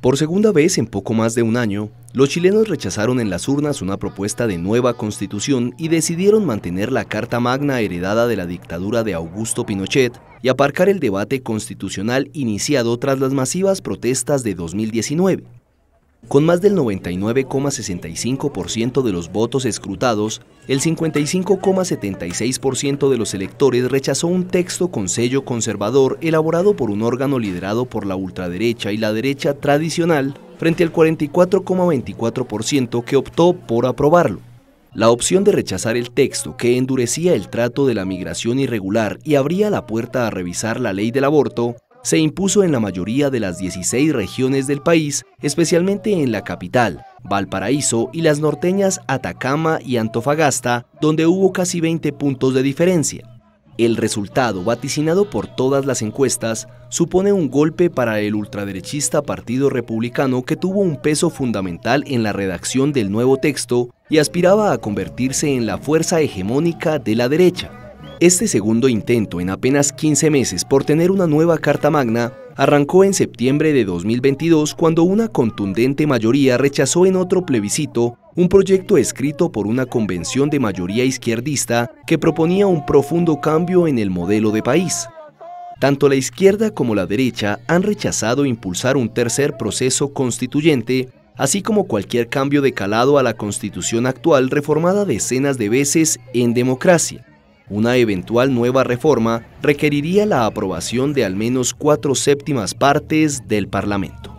Por segunda vez en poco más de un año, los chilenos rechazaron en las urnas una propuesta de nueva constitución y decidieron mantener la Carta Magna heredada de la dictadura de Augusto Pinochet y aparcar el debate constitucional iniciado tras las masivas protestas de 2019. Con más del 99,65% de los votos escrutados, el 55,76% de los electores rechazó un texto con sello conservador elaborado por un órgano liderado por la ultraderecha y la derecha tradicional, frente al 44,24% que optó por aprobarlo. La opción de rechazar el texto, que endurecía el trato de la migración irregular y abría la puerta a revisar la ley del aborto, se impuso en la mayoría de las 16 regiones del país, especialmente en la capital, Valparaíso y las norteñas Atacama y Antofagasta, donde hubo casi 20 puntos de diferencia. El resultado, vaticinado por todas las encuestas, supone un golpe para el ultraderechista Partido Republicano que tuvo un peso fundamental en la redacción del nuevo texto y aspiraba a convertirse en la fuerza hegemónica de la derecha. Este segundo intento en apenas 15 meses por tener una nueva Carta Magna arrancó en septiembre de 2022 cuando una contundente mayoría rechazó en otro plebiscito un proyecto escrito por una convención de mayoría izquierdista que proponía un profundo cambio en el modelo de país. Tanto la izquierda como la derecha han rechazado impulsar un tercer proceso constituyente, así como cualquier cambio de calado a la constitución actual reformada decenas de veces en democracia. Una eventual nueva reforma requeriría la aprobación de al menos cuatro séptimas partes del Parlamento.